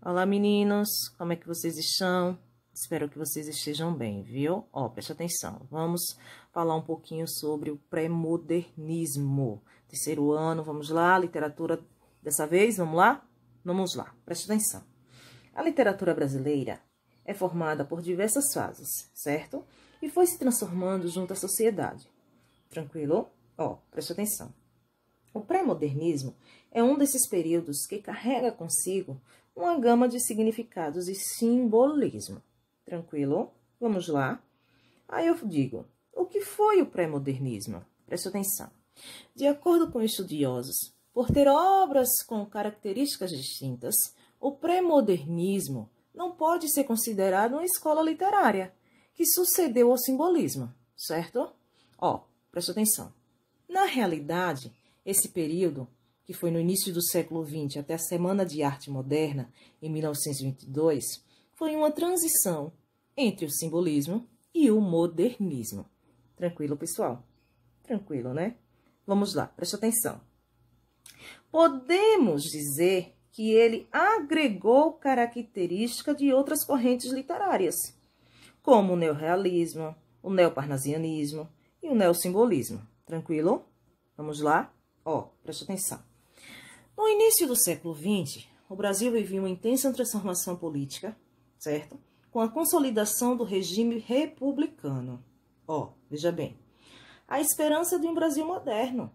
Olá meninos, como é que vocês estão? Espero que vocês estejam bem, viu? Ó, preste atenção. Vamos falar um pouquinho sobre o pré-modernismo. Terceiro ano, vamos lá, literatura dessa vez, vamos lá? Vamos lá, preste atenção. A literatura brasileira é formada por diversas fases, certo? E foi se transformando junto à sociedade. Tranquilo? Ó, preste atenção. O pré-modernismo é um desses períodos que carrega consigo uma gama de significados e simbolismo. Tranquilo? Vamos lá? Aí eu digo, o que foi o pré-modernismo? Preste atenção. De acordo com estudiosos, por ter obras com características distintas, o pré-modernismo não pode ser considerado uma escola literária que sucedeu ao simbolismo, certo? Ó, preste atenção. Na realidade, esse período que foi no início do século XX até a Semana de Arte Moderna, em 1922, foi uma transição entre o simbolismo e o modernismo. Tranquilo, pessoal? Tranquilo, né? Vamos lá, preste atenção. Podemos dizer que ele agregou característica de outras correntes literárias, como o neorrealismo, o neoparnasianismo e o neosimbolismo. Tranquilo? Vamos lá? Ó, preste atenção. No início do século XX, o Brasil vivia uma intensa transformação política, certo? Com a consolidação do regime republicano. Ó, oh, veja bem, a esperança de um Brasil moderno,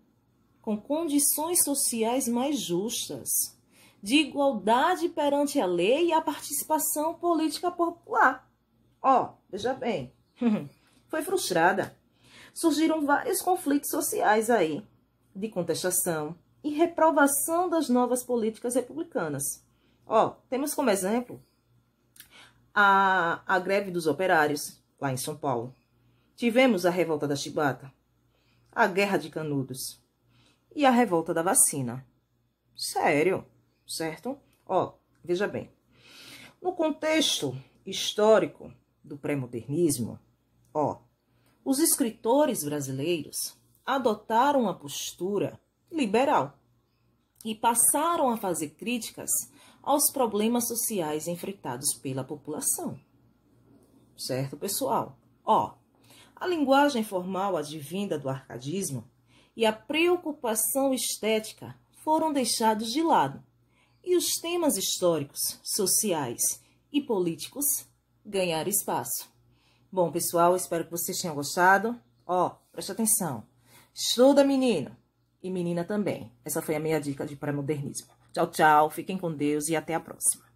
com condições sociais mais justas, de igualdade perante a lei e a participação política popular. Ó, oh, veja bem, foi frustrada. Surgiram vários conflitos sociais aí, de contestação, e reprovação das novas políticas republicanas. Ó, temos como exemplo a, a greve dos operários, lá em São Paulo. Tivemos a revolta da chibata, a guerra de canudos e a revolta da vacina. Sério, certo? Ó, veja bem. No contexto histórico do pré-modernismo, ó, os escritores brasileiros adotaram a postura liberal e passaram a fazer críticas aos problemas sociais enfrentados pela população. Certo, pessoal? Ó, a linguagem formal advinda do arcadismo e a preocupação estética foram deixados de lado, e os temas históricos, sociais e políticos ganharam espaço. Bom, pessoal, espero que vocês tenham gostado. Ó, preste atenção. Estuda, menino! e menina também. Essa foi a minha dica de pré-modernismo. Tchau, tchau, fiquem com Deus e até a próxima.